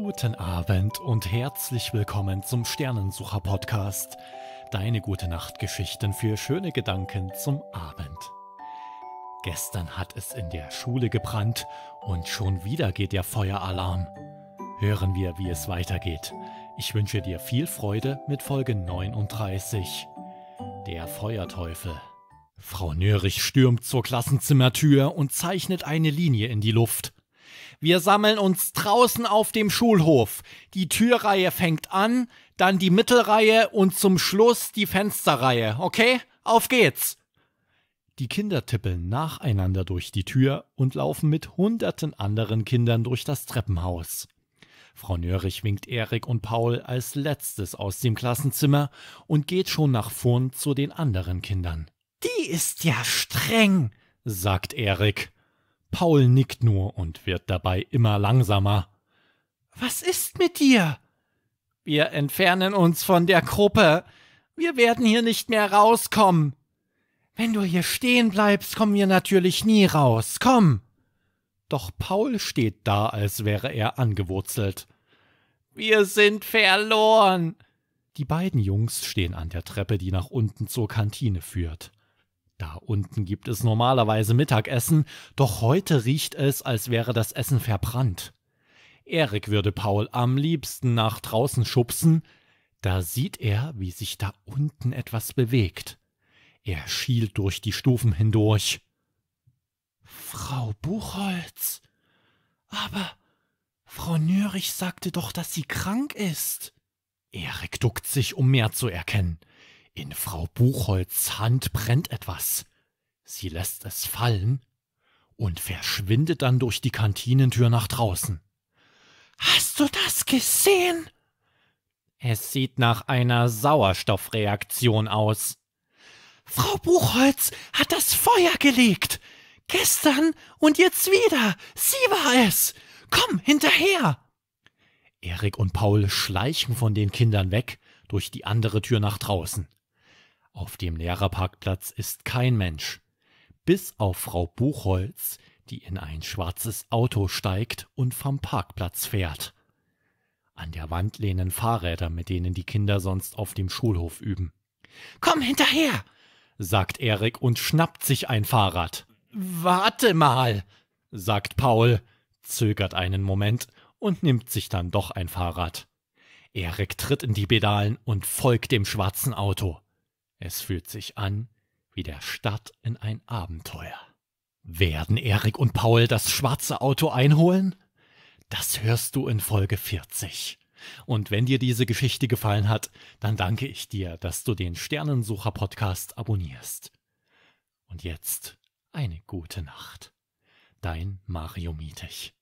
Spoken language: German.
Guten Abend und herzlich willkommen zum Sternensucher Podcast. Deine gute Nachtgeschichten für schöne Gedanken zum Abend. Gestern hat es in der Schule gebrannt und schon wieder geht der Feueralarm. Hören wir, wie es weitergeht. Ich wünsche dir viel Freude mit Folge 39. Der Feuerteufel. Frau Nörrich stürmt zur Klassenzimmertür und zeichnet eine Linie in die Luft. Wir sammeln uns draußen auf dem Schulhof. Die Türreihe fängt an, dann die Mittelreihe und zum Schluss die Fensterreihe. Okay? Auf geht's! Die Kinder tippeln nacheinander durch die Tür und laufen mit hunderten anderen Kindern durch das Treppenhaus. Frau Nörich winkt Erik und Paul als letztes aus dem Klassenzimmer und geht schon nach vorn zu den anderen Kindern. Die ist ja streng, sagt Erik. Paul nickt nur und wird dabei immer langsamer. Was ist mit dir? Wir entfernen uns von der Gruppe. Wir werden hier nicht mehr rauskommen. Wenn du hier stehen bleibst, kommen wir natürlich nie raus. Komm. Doch Paul steht da, als wäre er angewurzelt. Wir sind verloren. Die beiden Jungs stehen an der Treppe, die nach unten zur Kantine führt. Da unten gibt es normalerweise Mittagessen, doch heute riecht es, als wäre das Essen verbrannt. Erik würde Paul am liebsten nach draußen schubsen, da sieht er, wie sich da unten etwas bewegt. Er schielt durch die Stufen hindurch. Frau Buchholz. Aber Frau Nörich sagte doch, dass sie krank ist. Erik duckt sich, um mehr zu erkennen. In Frau Buchholz Hand brennt etwas. Sie lässt es fallen und verschwindet dann durch die Kantinentür nach draußen. Hast du das gesehen? Es sieht nach einer Sauerstoffreaktion aus. Frau Buchholz hat das Feuer gelegt. Gestern und jetzt wieder. Sie war es. Komm hinterher. Erik und Paul schleichen von den Kindern weg durch die andere Tür nach draußen. Auf dem Lehrerparkplatz ist kein Mensch. Bis auf Frau Buchholz, die in ein schwarzes Auto steigt und vom Parkplatz fährt. An der Wand lehnen Fahrräder, mit denen die Kinder sonst auf dem Schulhof üben. Komm hinterher, sagt Erik und schnappt sich ein Fahrrad. Warte mal, sagt Paul, zögert einen Moment und nimmt sich dann doch ein Fahrrad. Erik tritt in die Pedalen und folgt dem schwarzen Auto. Es fühlt sich an wie der Start in ein Abenteuer. Werden Erik und Paul das schwarze Auto einholen? Das hörst du in Folge 40. Und wenn dir diese Geschichte gefallen hat, dann danke ich dir, dass du den Sternensucher-Podcast abonnierst. Und jetzt eine gute Nacht. Dein Mario Mietig.